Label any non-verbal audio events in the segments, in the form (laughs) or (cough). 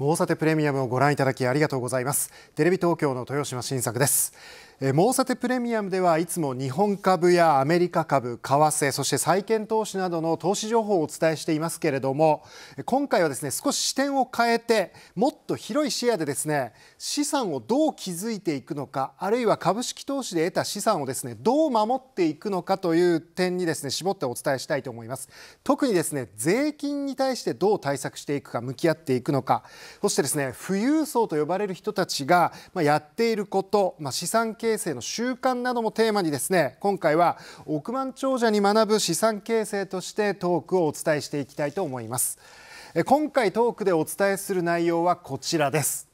大サテプレミアムをご覧いただきありがとうございますテレビ東京の豊島新作ですモーサテプレミアムではいつも日本株やアメリカ株、為替、そして債券投資などの投資情報をお伝えしていますけれども、今回はですね、少し視点を変えて、もっと広い視野でですね、資産をどう築いていくのか、あるいは株式投資で得た資産をですね、どう守っていくのかという点にですね、絞ってお伝えしたいと思います。特にですね、税金に対してどう対策していくか、向き合っていくのか、そしてですね、富裕層と呼ばれる人たちが、まあ、やっていること、まあ、資産形形成の習慣などもテーマにですね今回は億万長者に学ぶ資産形成としてトークをお伝えしていきたいと思います今回トークでお伝えする内容はこちらです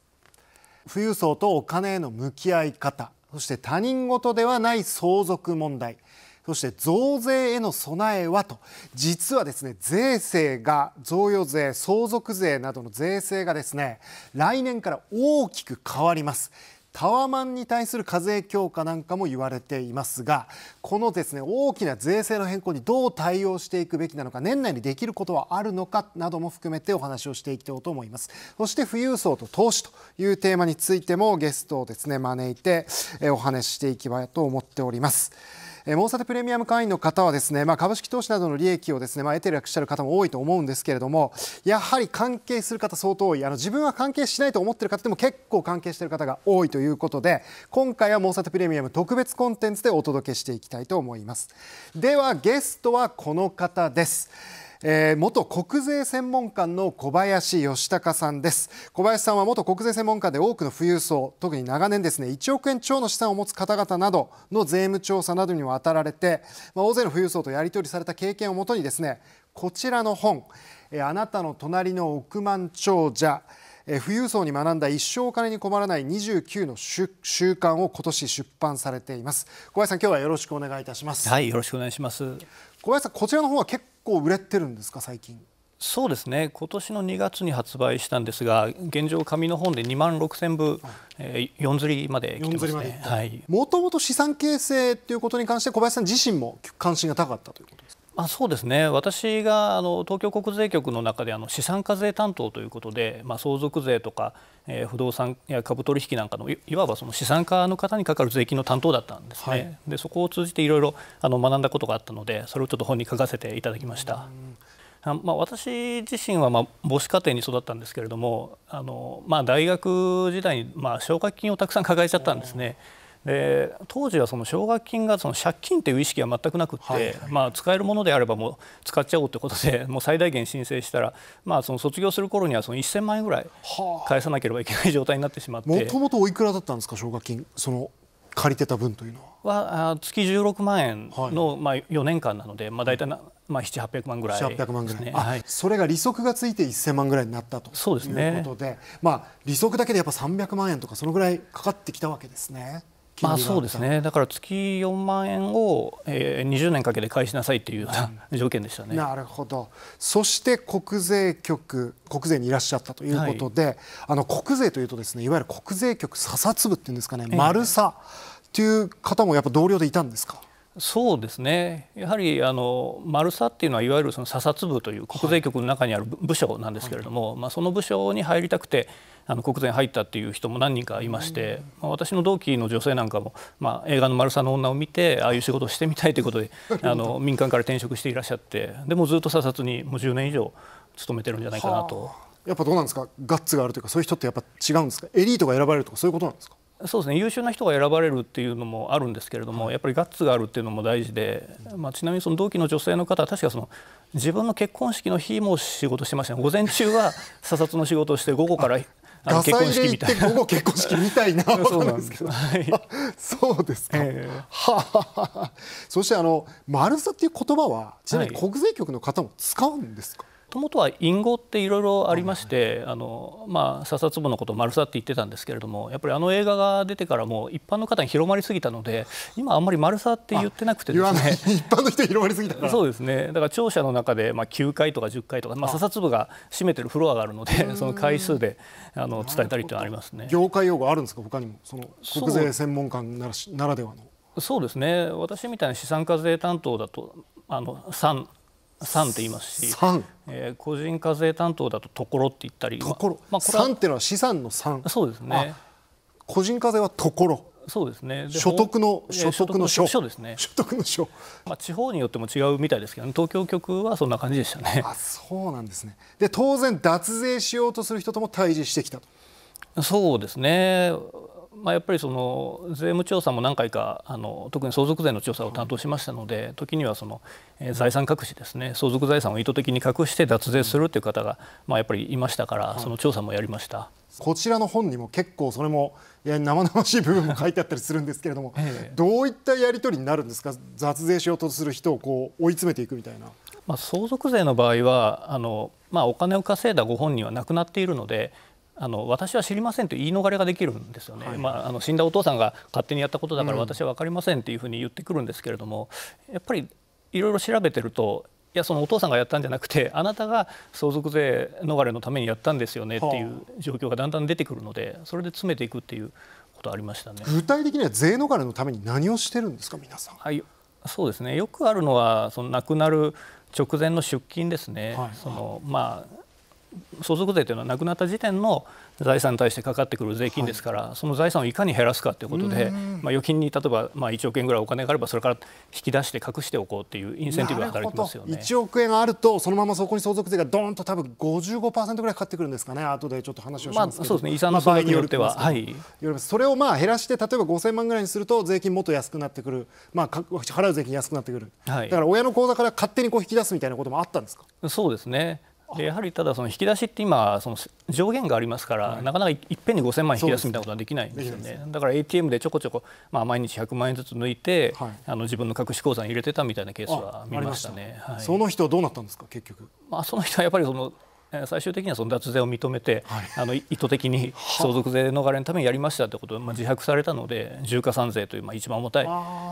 富裕層とお金への向き合い方そして他人事ではない相続問題そして増税への備えはと実はですね税制が贈与税相続税などの税制がですね来年から大きく変わりますタワマンに対する課税強化なんかも言われていますがこのですね大きな税制の変更にどう対応していくべきなのか年内にできることはあるのかなども含めてお話をしていきたいと思いますそして富裕層と投資というテーマについてもゲストをですね招いてお話ししていけばと思っております。えモーサテプレミアム会員の方はですね、まあ、株式投資などの利益をですね、まあ、得ていらっしゃる方も多いと思うんですけれどもやはり関係する方相当多いあの自分は関係しないと思っている方でも結構関係している方が多いということで今回はモーサテプレミアム特別コンテンツでお届けしていきたいと思いますではゲストはこの方ですえー、元国税専門官の小林義孝さんです小林さんは元国税専門官で多くの富裕層特に長年ですね1億円超の資産を持つ方々などの税務調査などにも当たられて、まあ、大勢の富裕層とやり取りされた経験をもとにですねこちらの本「えー、あなたの隣の億万長者」富裕層に学んだ一生お金に困らない29の習慣を今年出版されています小林さん今日はよろしくお願いいたしますはいよろしくお願いします小林さんこちらの方は結構売れてるんですか最近そうですね今年の2月に発売したんですが現状紙の本で2万6000部、えー、4釣りまで来てもともと資産形成ということに関して小林さん自身も関心が高かったということですあ、そうですね私があの東京国税局の中であの資産課税担当ということで、まあ、相続税とか、えー、不動産や株取引なんかのいわばその資産家の方にかかる税金の担当だったんですね、はい、でそこを通じていろいろ学んだことがあったのでそれをちょっと本に書かせていただきました。まあ、私自身はまあ母子家庭に育ったんですけれどもあの、まあ、大学時代にまあ奨学金をたくさん抱えちゃったんですね。で当時はその奨学金がその借金という意識は全くなくって、はい、まあ、使えるものであればもう使っちゃおうということで (laughs) もう最大限申請したら、まあ、その卒業する頃にはその1000万円ぐらい返さなければいけない状態になってしまってもともとおいくらだったんですか奨学金その借りてた分というのはは月16万円の、はい、まあ、4年間なので、まあ、大体な、まあ、7800万ぐらい、ね、0万ぐらい、はい、それが利息がついて1000万ぐらいになったとそうです、ね、いうことで、まあ、利息だけでやっぱ300万円とかそのぐらいかかってきたわけですね。まあ、そうですねだから月4万円を、え20年かけて返しなさいというような、条件でしたね。なるほどそして国税局国税にいらっしゃったということで、はい、あの国税というとですねいわゆる国税局査察部っていうんですかね、えー、丸さっていう方もやっぱ同僚でいたんですかそうですねやはりあの丸さっていうのはいわゆるその査察部という国税局の中にある部署なんですけれども、はい、まあ、その部署に入りたくてあの国税に入ったっていう人も何人かいまして、まあ、私の同期の女性なんかも、まあ、映画の「丸サの女」を見てああいう仕事をしてみたいということで (laughs) あの民間から転職していらっしゃってでもずっと査察にもう10年以上勤めてるんじゃないかなと。やっぱどうなんですかガッツがあるというかそういう人ってやっぱ違うんですかエリートが選ばれるとかそういうことなんですかそうですね優秀な人が選ばれるっていうのもあるんですけれども、やっぱりガッツがあるっていうのも大事で、まあ、ちなみにその同期の女性の方は確かその自分の結婚式の日も仕事してましたね午前中は (laughs) 査察の仕事をして午後からガサ入れ行って午後結婚式みたいな (laughs) そうなんですけど、はい、(laughs) そうですか、えー、はそしてあの「丸さ」っていう言葉はちなみに国税局の方も使うんですか、はいともとは隠語っていろいろありまして、あのまあ、査察部のことを丸さって言ってたんですけれどもやっぱりあの映画が出てからも一般の方に広まりすぎたので今あんまり丸さって言ってなくてですね (laughs) 一般の人に広まりすぎたそうですねだから庁舎の中で、まあ、9回とか10回とか、まあ、査察部が占めてるフロアがあるのでその回数であの伝えたりってありますね業界用語あるんですか他にもその国税専門官ならならではのそうですね私みたいな資産課税担当だとあの3三って言いますし、三、えー、個人課税担当だとところって言ったり、ところ、まあ、三っていうのは資産の三。そうですね。個人課税はところ。そうですね。所得の所得の所ですね。所得の所。まあ地方によっても違うみたいですけど、ね、東京局はそんな感じでしたね。あ、そうなんですね。で当然脱税しようとする人とも対峙してきたそうですね。まあ、やっぱりその税務調査も何回かあの特に相続税の調査を担当しましたので、時にはその、え財産隠しですね相続財産を意図的に隠して脱税するという方が、まあ、やっぱりいましたから、その調査もやりました。こちらの本にも結構それも生々しい部分も書いてあったりするんですけれども、ええ、どういったやり取りになるんですか雑税しようとする人をこう追い詰めていくみたいな。まあ、相続税の場合はあの、まあ、お金を稼いだご本人は亡くなっているので、あの私は知りませんと言い逃れができるんですよね、はい、まあ、あの死んだお父さんが勝手にやったことだから私は分かりませんっていうふうに言ってくるんですけれども、うん、やっぱりいろいろ調べてるといやそのお父さんがやったんじゃなくてあなたが相続税逃れのためにやったんですよねっていう状況がだんだん出てくるのでそれで詰めていくっていうことありましたね具体的には税逃れのために何をしてるんですか皆さん、はい、そうですねよくあるのはその亡くなる直前の出勤ですね、はい、そのまあ相続税というのはなくなった時点の財産に対してかかってくる税金ですから、はい、その財産をいかに減らすかということで、まあ、預金に例えばまあ1億円ぐらいお金があればそれから引き出して隠しておこうというインセンティブが働きますよね1億円あるとそのままそこに相続税がどんと多分55%ぐらいかかってくるんですかね後でちょっと話をしますけど、まあ、そうですね遺産の場合によっては、はい、それをまあ減らして例えば5000万ぐらいにすると税金もっと安くなってくる、まあ、払う税金安くなってくる、はい、だから親の口座から勝手にこう引き出すみたいなこともあったんですかそうですねでやはりただその引き出しって今その上限がありますから、はい、なかなかいっぺんに5000万円引き出すみたいなことはできないんですよね、ね、だから ATM でちょこちょこ、まあ、毎日100万円ずつ抜いて、はい、あの自分の隠し口座に入れてたみたいなケースは見ましたね、はい、その人はどうなったんですか結局、まあ、その人はやっぱりその最終的にはその脱税を認めて、はい、あの意図的に相続税逃れのためにやりましたということを、まあ、自白されたので重加算税という、まあ、一番重たい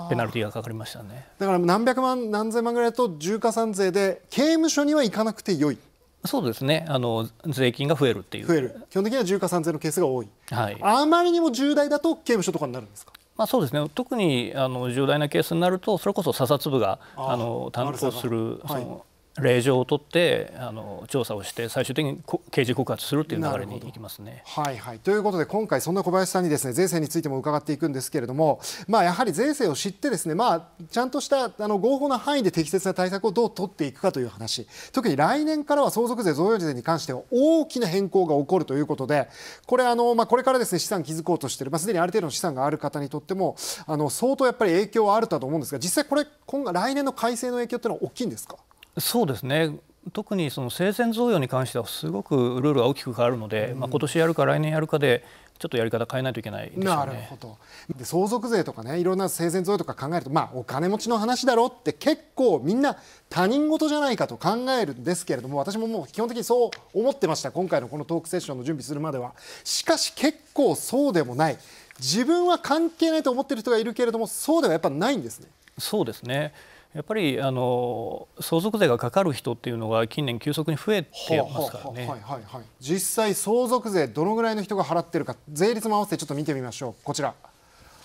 ペナルティがかかりましたねだから何百万何千万ぐらいだと重加算税で刑務所には行かなくてよいそうですねあの税金が増えるっていう増える基本的には重加算税のケースが多い、はい、あまりにも重大だと刑務所とかになるんですかまあ、そうですね特にあの重大なケースになるとそれこそ査察部があの担当する、はい、その令状を取ってあの調査をして最終的に刑事告発するという流れにいきますね。はいはい、ということで今回そんな小林さんにですね税制についても伺っていくんですけれども、まあ、やはり税制を知ってですね、まあ、ちゃんとしたあの合法な範囲で適切な対策をどう取っていくかという話特に来年からは相続税贈与税に関しては大きな変更が起こるということでこれあの、まあ、これからですね資産築こうとしている、まあ、すでにある程度の資産がある方にとってもあの相当やっぱり影響はあるとは思うんですが実際これ今来年の改正の影響というのは大きいんですかそうですね特にその生前贈与に関してはすごくルールが大きく変わるので、うん、まあ今年やるか来年やるかでちょっとやり方変えないといけない、ね、なるほどで相続税とかねいろんな生前贈与とか考えるとまあお金持ちの話だろって結構みんな他人事じゃないかと考えるんですけれども私ももう基本的にそう思ってました今回のこのトークセッションの準備するまではしかし結構そうでもない自分は関係ないと思ってる人がいるけれどもそうではやっぱないんですねそうですね。やっぱりあの相続税がかかる人っていうのが近年急速に増えてますからね。はあはあはいはいはい、実際相続税どのぐらいの人が払ってるか税率も合わせてちょっと見てみましょうこちら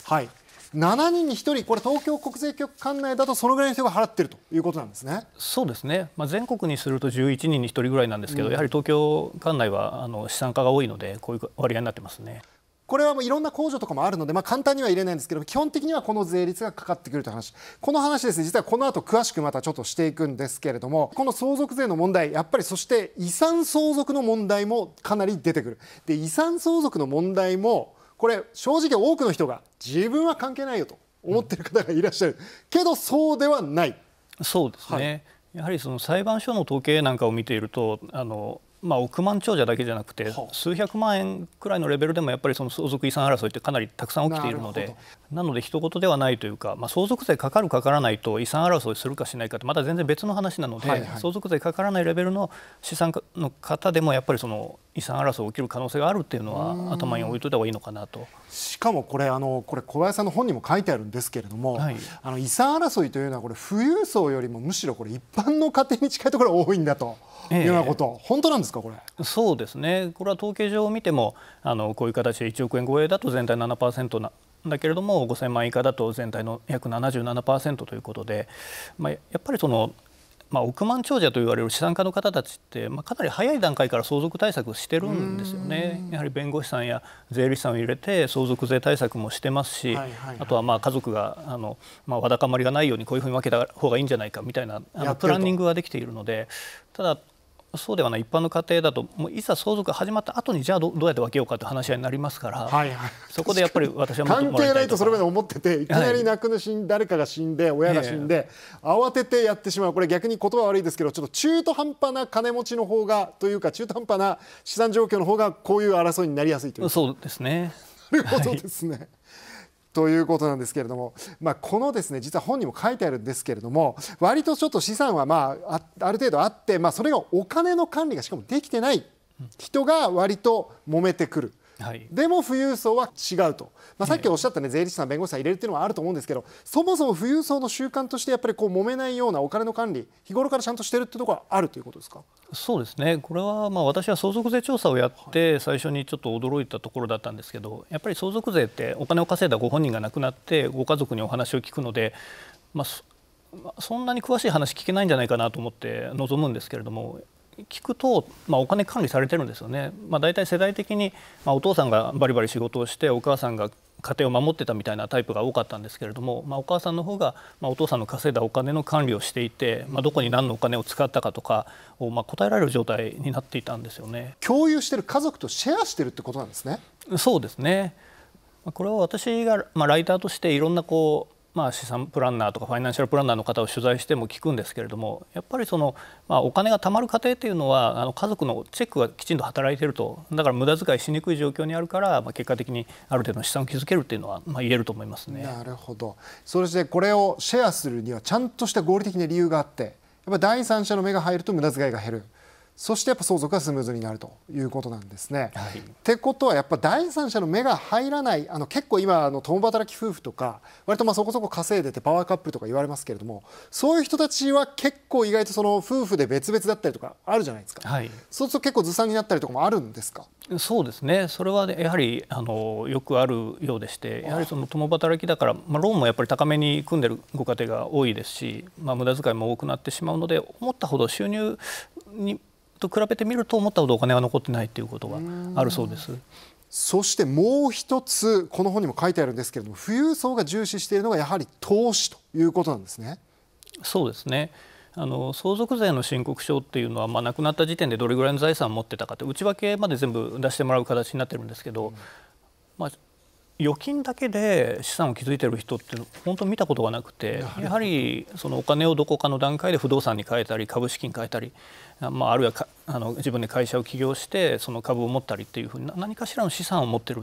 はい7人に1人これ東京国税局管内だとそのぐらいの人が払ってるということなんですね。そうですね、まあ、全国にすると11人に1人ぐらいなんですけど、うん、やはり東京管内はあの資産家が多いのでこういう割合になってますね。これはもういろんな控除とかもあるので、まあ、簡単には入れないんですけど基本的にはこの税率がかかってくるという話この話ですね実はこの後詳しくまたちょっとしていくんですけれどもこの相続税の問題やっぱりそして遺産相続の問題もかなり出てくるで遺産相続の問題もこれ正直多くの人が自分は関係ないよと思ってる方がいらっしゃる、うん、けどそうではないそうですね、はいやはりその裁判所の統計なんかを見ているとあのまあ、億万長者だけじゃなくて、数百万円くらいのレベルでもやっぱりその相続遺産争いってかなりたくさん起きているのでなので一言ではないというか、まあ、相続税かかるかからないと遺産争いするかしないかってまた全然別の話なので、はいはい、相続税かからないレベルの資産の方でもやっぱりその遺産争い起きる可能性があるっていうのは頭に置いといた方がいいのかなとしかもこれあのこれ小林さんの本にも書いてあるんですけれども、はい、あの遺産争いというのはこれ富裕層よりもむしろこれ一般の家庭に近いところが多いんだと。いうようなこと、え本当なんですかこれそうですねこれは統計上を見てもあのこういう形で1億円超えだと全体7%なだけれども5000万以下だと全体の約77%ということで、まあ、やっぱりそのまあ、億万長者と言われる資産家の方たちって、まあ、かなり早い段階から相続対策をしてるんですよね。やはり弁護士さんや税理士さんを入れて相続税対策もしてますし、あとはまあ家族があの、まあ、わだかまりがないようにこういうふうに分けた方がいいんじゃないかみたいなあのプランニングができているのでただそうではない一般の家庭だともういざ相続が始まった後にじゃあどどうやって分けようかという話になりますから、はいはい、そこでやっぱり私は関係ないとそれまで思ってていきなり亡くなし、はい、誰かが死んで親が死んで、慌ててやってしまうこれ逆に言葉悪いですけどちょっと中途半端な金持ちの方がというか中途半端な資産状況の方がこういう争いになりやすいというそうですね。なるほどですね。はいということなんですけれども、まあ、このですね実は本にも書いてあるんですけれども割とちょっと資産は、まあ、ある程度あって、まあ、それがお金の管理がしかもできてない人が割と揉めてくるはい、でも富裕層は違うと、まあ、さっきおっしゃったね、税理士さん、弁護士さん入れるっていうのはあると思うんですけどそもそも富裕層の習慣としてやっぱりこう揉めないようなお金の管理日頃からちゃんとしてるってところはあるということですかそうですね、これはまあ私は相続税調査をやって最初にちょっと驚いたところだったんですけどやっぱり相続税ってお金を稼いだご本人が亡くなってご家族にお話を聞くので、まあ、そんなに詳しい話聞けないんじゃないかなと思って臨むんですけれども聞くと、まあ、お金管理されてるんですよね、まあ、大体世代的に、まあ、お父さんがバリバリ仕事をしてお母さんが家庭を守ってたみたいなタイプが多かったんですけれども、まあ、お母さんの方が、まあ、お父さんの稼いだお金の管理をしていて、まあ、どこに何のお金を使ったかとかを、まあ、答えられる状態になっていたんですよね共有してる家族とシェアしてるってことなんですねそうですねこれは私が、まあ、ライターとしていろんなこうまあ、資産プランナーとかファイナンシャルプランナーの方を取材しても聞くんですけれどもやっぱりその、まあ、お金が貯まる過程というのはあの家族のチェックがきちんと働いているとだから無駄遣いしにくい状況にあるから、まあ、結果的にある程度の資産を築けるというのは、まあ、言えると思いますねなるほどそしてこれをシェアするにはちゃんとした合理的な理由があってやっぱ第三者の目が入ると無駄遣いが減る。そしてやっぱ相続がスムーズになるということなんですね。はい、ってことはやっぱ第三者の目が入らないあの結構今あの共働き夫婦とか割とまあそこそこ稼いでてパワーカップルとか言われますけれどもそういう人たちは結構意外とその夫婦で別々だったりとかあるじゃないですか、はい、そうすると結構ずさんになったりとかもあるんですかそうですねそれは、ね、やはりあのよくあるようでしてやはりその共働きだから、まあ、ローンもやっぱり高めに組んでるご家庭が多いですし、まあ、無駄遣いも多くなってしまうので思ったほど収入にと比べてみると思ったほどお金が残ってないということがあるそうです。そしてもう一つこの本にも書いてあるんですけれども富裕層が重視しているのがやはり投資ということなんですね。そうですねあの相続税の申告書っていうのは、まあ、亡くなった時点でどれぐらいの財産を持ってたかって内訳まで全部出してもらう形になってるんですけど、うん、まあ、預金だけで資産を築いている人って本当見たことがなくてやはりそのお金をどこかの段階で不動産に変えたり株式に変えたり、まあ、あるいはあの自分で会社を起業してその株を持ったりっていうふうに何かしらの資産を持ってるっ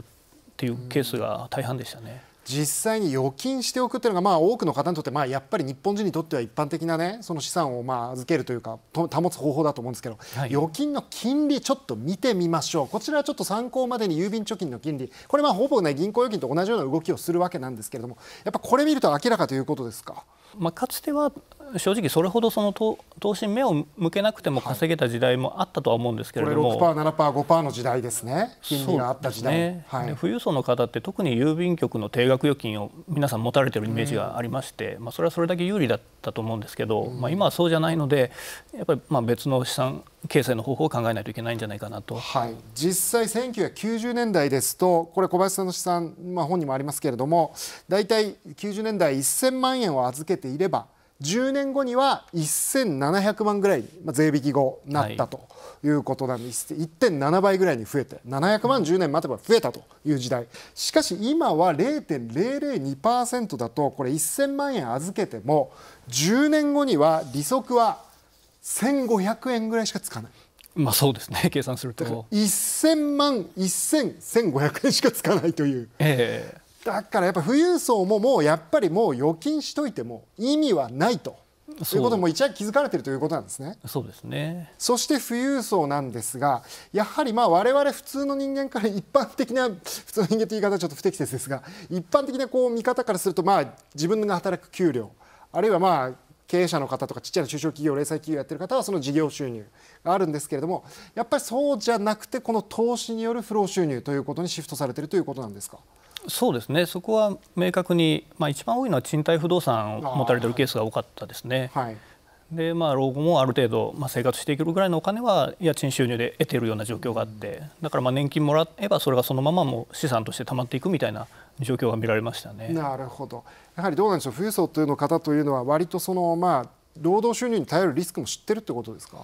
ていうケースが大半でしたね。実際に預金しておくっていうのが、まあ、多くの方にとって、まあ、やっぱり日本人にとっては一般的な、ね、その資産をまあ預けるというか保つ方法だと思うんですけど、はい、預金の金利ちょっと見てみましょうこちらはちょっと参考までに郵便貯金の金利これまあほぼ、ね、銀行預金と同じような動きをするわけなんですけれどもやっぱこれ見ると明らかということですか。まあ、かつては正直それほどその投資に目を向けなくても稼げた時代もあったとは思うんですけれども、はい、これ6%、7%、5%の時代ですね、金利があった時代、ねはい、富裕層の方って、特に郵便局の定額預金を皆さん持たれてるイメージがありまして、うん、まあ、それはそれだけ有利だったと思うんですけど、うん、まあ、今はそうじゃないので、やっぱりまあ別の資産形成の方法を考えないといけないんじゃないかなと、はい、実際、1990年代ですと、これ、小林さんの資産、まあ、本にもありますけれども、大体90年代、1000万円を預けていれば、10年後には1700万ぐらいまあ、税引き後なったということなんです、はい、1.7倍ぐらいに増えて700万10年待てば増えたという時代しかし今は0.002%だとこれ1000万円預けても10年後には利息は1500円ぐらいしかつかない。まあそうですね (laughs) 計算すると1000万11,500円しかつかないという、えー、だからやっぱ富裕層ももうやっぱりもう預金しといても意味はないと。そういうことも一応気づかれているということなんですね。そうですね。そして富裕層なんですが、やはりまあ我々普通の人間から一般的な普通の人間という言い方はちょっと不適切ですが、一般的なこう見方からするとまあ自分が働く給料、あるいはまあ経営者の方とかちっちゃな中小企業零細企業やってる方はその事業収入があるんですけれども、やっぱりそうじゃなくてこの投資による不労収入ということにシフトされているということなんですか。そうですねそこは明確に、まあ、一番多いのは賃貸不動産を持たれてるケースが多かったですね。はい、でまあ、老後もある程度、まあ、生活していけるぐらいのお金は家賃収入で得ているような状況があってだからまあ年金もらえばそれがそのままも資産としてたまっていくみたいな状況が見られましたねなるほどやはりどうなんでしょう富裕層というの方というのは割とその、まあ、労働収入に頼るリスクも知ってるってことですか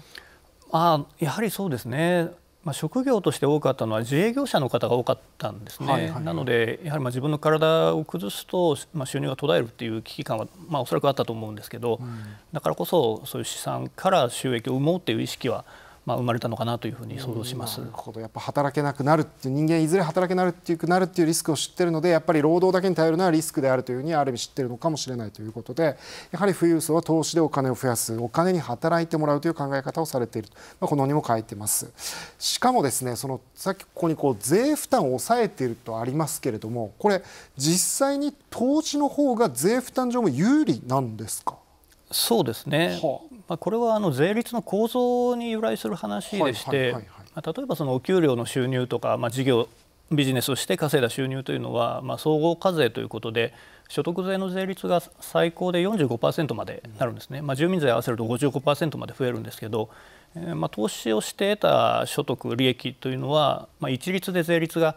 あやはりそうですねまあ、職業として多かったのは自営業者の方が多かったんですね、はいはい、なので、やはりまあ自分の体を崩すと、まあ、収入が途絶えるっていう危機感は、まあ、おそらくあったと思うんですけど、うん、だからこそ、そういう資産から収益を生もうっていう意識は、まあ、生まれたのかなというふうに想像します、うん、なるほどやっぱ働けなくなるって人間いずれ働けなるっていくなるっていうリスクを知っているのでやっぱり労働だけに頼るのはリスクであるというふうにある意味知っているのかもしれないということでやはり富裕層は投資でお金を増やすお金に働いてもらうという考え方をされている、まあ、このにも書いてますしかもですねそのさっきここにこう税負担を抑えているとありますけれどもこれ実際に投資の方が税負担上も有利なんですかそうですね、まあ、これはあの税率の構造に由来する話でして、ま例えばそのお給料の収入とか、まあ、事業ビジネスをして稼いだ収入というのは、まあ、総合課税ということで所得税の税率が最高で45%までなるんですね、まあ、住民税合わせると55%まで増えるんですけど、えー、まあ投資をして得た所得利益というのは、まあ、一律で税率が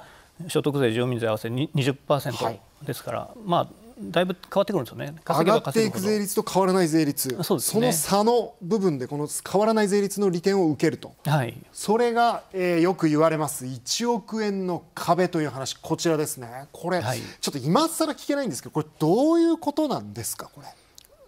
所得税住民税合わせ20%ですから、はい、まあだいぶ変わってくるんですよね上がっていく税率と変わらない税率そ、ね,、の差の部分でこの変わらない税率の利点を受けると、はい、それが、えー、よく言われます1億円の壁という話こちらですねこれ、はい、ちょっと今更聞けないんですけどこれどういうことなんですかこれ。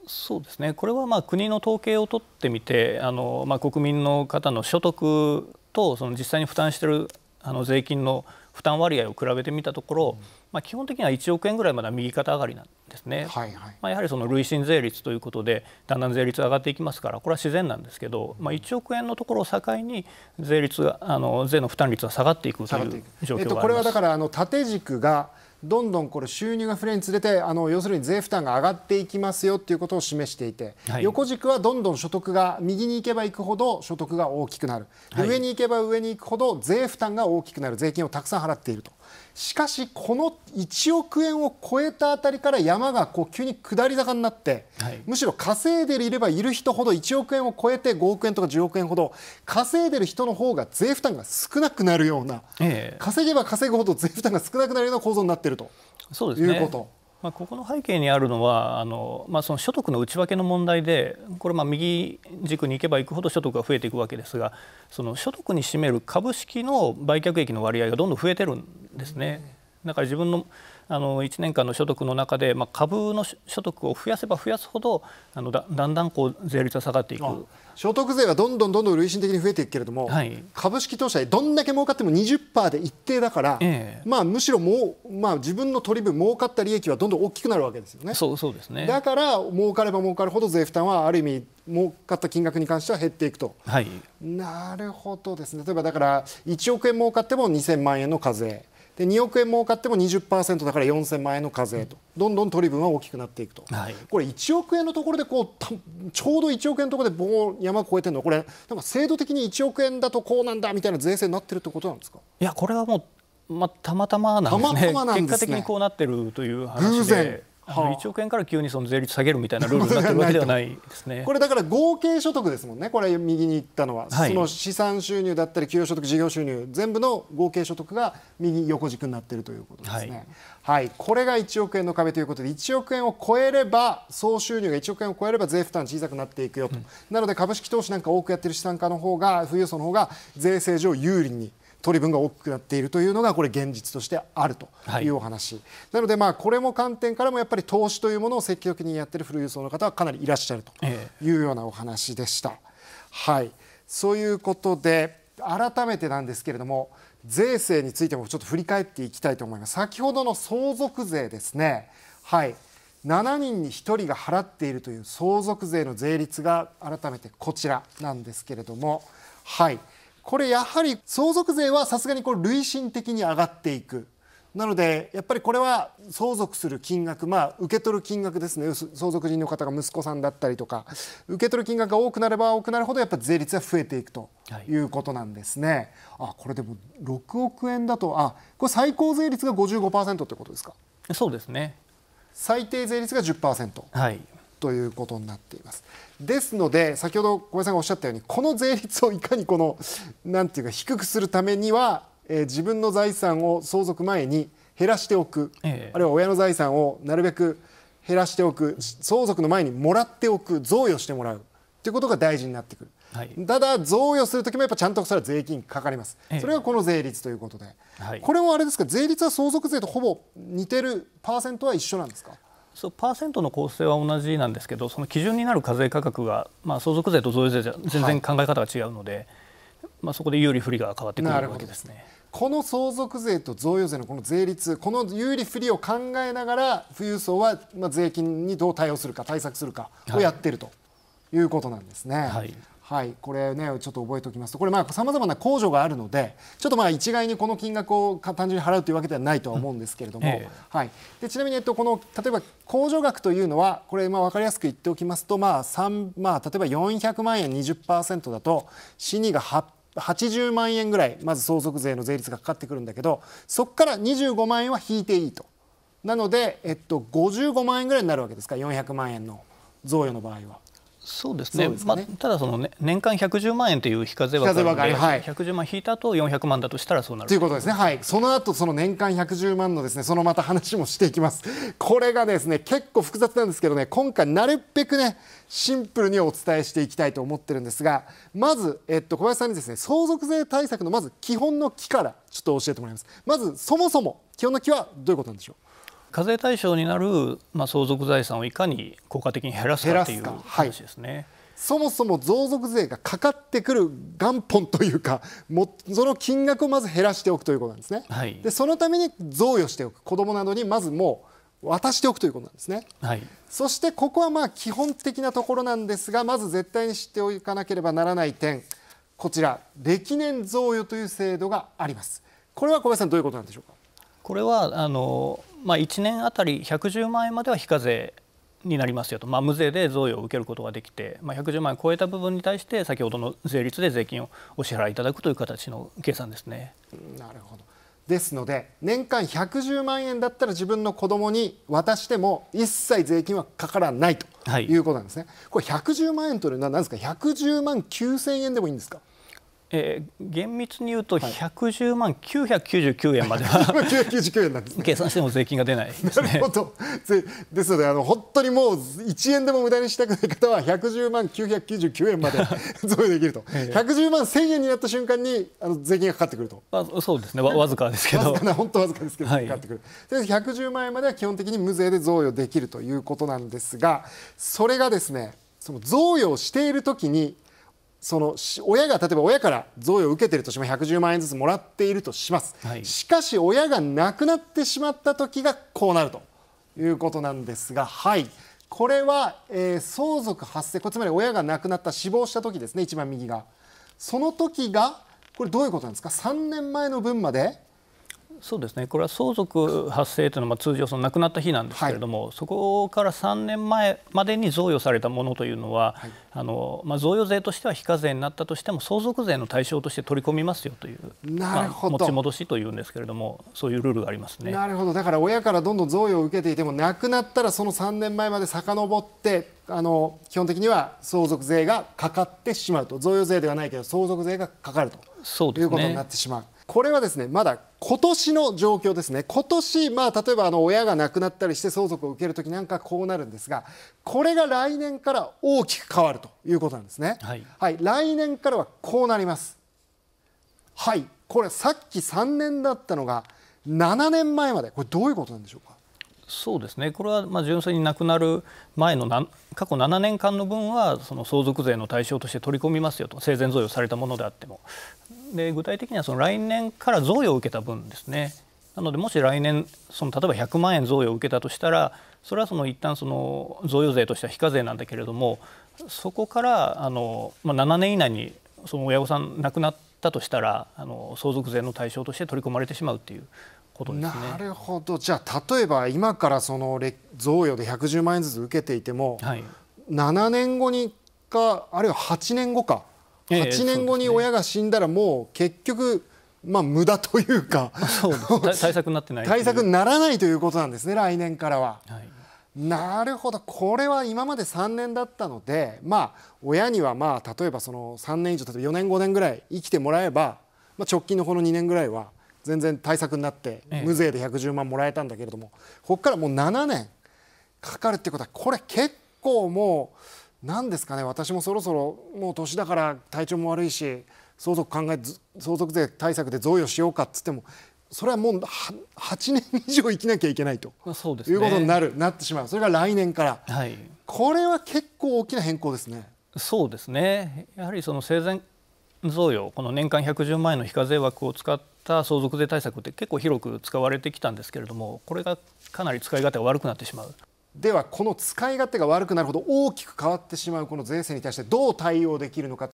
そうですねこれはまあ国の統計を取ってみてあの、まあ、国民の方の所得とその実際に負担しているあの税金の負担割合を比べてみたところ、うんまあ、基本的には1億円ぐらいまだ右肩上がりなんですね、はいはいまあ、やはりその累進税率ということでだんだん税率が上がっていきますからこれは自然なんですけど、まあ、1億円のところを境に税率があの税の負担率は下がっていくという状況がえっと、これはだからあの縦軸がどんどんこれ収入が増えるにつれてあの要するに税負担が上がっていきますよということを示していて、はい、横軸はどんどん所得が右に行けば行くほど所得が大きくなる、はい、上に行けば上に行くほど税負担が大きくなる税金をたくさん払っているとしかしこの1億円を超えたあたりから山がこう急に下り坂になって、はい、むしろ稼いでいればいる人ほど1億円を超えて5億円とか10億円ほど稼いでる人の方が税負担が少なくなるような、ええ、稼げば稼ぐほど税負担が少なくなるような構造になっているとそうです、ね、いうこと。まあ、ここの背景にあるのはあの、まあ、その所得の内訳の問題でこれまあ右軸に行けば行くほど所得が増えていくわけですがその所得に占める株式の売却益の割合がどんどん増えてるんですね。だから自分のあの1年間の所得の中で、まあ、株の所得を増やせば増やすほどあのだだんだんこう税率は下がっていく所得税はどんどんどんどん累進的に増えていくけれども、はい、株式投資はどんだけ儲かっても20%で一定だから、えー、まあ、むしろもう、まあ、自分の取り分儲かった利益はどんどん大きくなるわけですよね。そうそうですねだから儲かれば儲かるほど税負担はある意味儲かった金額に関しては減っていくと、はい、なるほどですね例えばだから1億円儲かっても2000万円の課税で2億円儲かっても20%だから4000万円の課税と、どんどん取り分は大きくなっていくと、はい、これ1億円のところでこうちょうど1億円のところで棒山越えてるのはこれなんか制度的に1億円だとこうなんだみたいな税制になってるってことなんですかいやこれはもう、まあ、たまたまなんですね、ね、結果的にこうなってるという話で偶然はあ、1億円から急にその税率下げるみたいなルールになってるわけ (laughs) ではないですねこれだから合計所得ですもんね、これ、右に行ったのは、はい、その資産収入だったり、給与所得、事業収入、全部の合計所得が右横軸になっているということですね、はい、はい、これが1億円の壁ということで、1億円を超えれば、総収入が1億円を超えれば税負担小さくなっていくよと、うん、なので株式投資なんか多くやってる資産家の方が、富裕層の方が税制上有利に。取り分が大きくなっているというのがこれ現実としてあるというお話、はい、なのでまあこれも観点からもやっぱり投資というものを積極的にやっている富裕層の方はかなりいらっしゃるというようなお話でした。えはいそういうことで改めてなんですけれども税制についてもちょっと振り返っていきたいと思います先ほどの相続税ですねはい7人に1人が払っているという相続税の税率が改めてこちらなんですけれどもはい。これやはり相続税はさすがにこう累進的に上がっていくなのでやっぱりこれは相続する金額まあ受け取る金額ですね相続人の方が息子さんだったりとか受け取る金額が多くなれば多くなるほどやっぱ税率は増えていくということなんですね。はい、あこれでも6億円だとあこれ最高税率が55%ってことですかそうですね最低税率が10%、はい、ということになっています。ですので先ほど小林さんがおっしゃったようにこの税率をいかにこのなんていうか低くするためには、えー、自分の財産を相続前に減らしておく、ええ、あるいは親の財産をなるべく減らしておく相続の前にもらっておく贈与してもらうということが大事になってくる、はい、ただ贈与するときもやっぱちゃんとそれは税金かかります、え、それがこの税率ということで、はい、これもあれですか税率は相続税とほぼ似てるパーセントは一緒なんですかそうパーセントの構成は同じなんですけどその基準になる課税価格が、まあ、相続税と贈与税じゃ全然考え方が違うので、はい、まあ、そこで有利不利が変わってくるわけですね。この相続税と贈与税のこの税率この有利不利を考えながら富裕層は、まあ、税金にどう対応するか対策するかをやっているということなんですね。はい、はいはい、これねちょっと覚えておきますとこれまあさまざまな控除があるのでちょっとまあ一概にこの金額を単純に払うというわけではないとは思うんですけれども、ええ、はい、でちなみに、えっと、この例えば控除額というのはこれまあ分かりやすく言っておきますと、まあ3まあ、例えば400万円20%だと死にが80万円ぐらいまず相続税の税率がかかってくるんだけどそこから25万円は引いていいとなので、えっと、55万円ぐらいになるわけですから400万円の贈与の場合は。そうですね、ね、まあ、ただその、ね、年間110万円という非課税枠があります、はい、110万引いたと400万だとしたらそうなるということですね、はい、その後その年間110万のです、ね、そのまた話もしていきます、これがですね結構複雑なんですけどね、今回、なるべくね、シンプルにお伝えしていきたいと思ってるんですが、まず、えっと、小林さんにですね相続税対策のまず基本の木からちょっと教えてもらいます。まずそもそも基本の木はどういうことなんでしょう課税対象になる、まあ、相続財産をいかに効果的に減らすかという話ですね。そもそも相続税がかかってくる元本というかもその金額をまず減らしておくということなんですね、はい、でそのために贈与しておく子どもなどにまずもう渡しておくということなんですね、はい、そしてここはまあ基本的なところなんですがまず絶対に知っておかなければならない点こちら歴年贈与という制度がありますこれは小林さんどういうことなんでしょうかこれはあのまあ、1年あたり110万円までは非課税になりますよと、まあ、無税で贈与を受けることができて、まあ、110万円を超えた部分に対して先ほどの税率で税金をお支払いいただくという形の計算ですね。なるほどですので年間110万円だったら自分の子供に渡しても一切税金はかからないということなんですね。はい、これ110万円というのは何ですか110万9000円でもいいんですかえー、厳密に言うと110万999円までは、はい、999円なんです、ね、計算しても税金が出ないです、ね、なるほどですのであの本当にもう1円でも無駄にしたくない方は110万999円まで贈 (laughs) 与できると、えー、110万1000円になった瞬間にあの税金がかかってくるとあそうですねわわずかですけど本当わずかですけど、はい、かかってくるで110万円までは基本的に無税で贈与できるということなんですがそれがですねその贈与をしているときにその親が例えば親から贈与を受けているとしても110万円ずつもらっているとします、はい、しかし親が亡くなってしまった時がこうなるということなんですが、はい、これは、えー、相続発生これつまり親が亡くなった死亡した時ですね一番右がその時がこれどういうことなんですか3年前の分までそうですねこれは相続発生というのは通常その亡くなった日なんですけれども、はい、そこから3年前までに贈与されたものというのは、はい、あのまあ、贈与税としては非課税になったとしても相続税の対象として取り込みますよというなるほど、まあ、持ち戻しというんですけれどもそういうルールがありますねなるほどだから親からどんどん贈与を受けていても亡くなったらその3年前まで遡ってあの基本的には相続税がかかってしまうと贈与税ではないけど相続税がかかると、ね、いうことになってしまう。これはですねまだ今年の状況ですね今年、まあ、例えばあの親が亡くなったりして相続を受けるときなんかこうなるんですがこれが来年から大きく変わるということなんですね。はい、はい、来年からはこうなりますはいこれさっき3年だったのが7年前までこれどういうことなんでしょうかそうですねこれはまあ純粋に亡くなる前のな過去7年間の分はその相続税の対象として取り込みますよと生前贈与されたものであってもで具体的にはその来年から贈与を受けた分ですねなのでもし来年その例えば100万円贈与を受けたとしたらそれはその一旦その贈与税としては非課税なんだけれどもそこからあの、まあ、7年以内にその親御さん亡くなったとしたらあの相続税の対象として取り込まれてしまうっていうことですね。なるほどじゃあ例えば今からその贈与で110万円ずつ受けていても、はい、7年後にかあるいは8年後か8年後に親が死んだらもう結局、まあ、無駄というか対策になってない対策にならないということなんですね来年からは。はいなるほどこれは今まで3年だったのでまあ親にはまあ例えばその3年以上例えば4年5年ぐらい生きてもらえば、まあ、直近のこの2年ぐらいは全然対策になって無税で110万もらえたんだけれども、ここからもう7年かかるってことはこれ結構もう何ですかね私もそろそろもう年だから体調も悪いし相続考え相続税対策で贈与しようかっつってもそれはもう8年以上生きなきゃいけないと、いうことになるなってしまうそれが来年から、はい、これは結構大きな変更ですね。そうですねやはりその生前贈与この年間110万円の非課税枠を使った相続税対策って結構広く使われてきたんですけれどもこれがかなり使い勝手が悪くなってしまう。ではこの使い勝手が悪くなるほど大きく変わってしまうこの税制に対してどう対応できるのか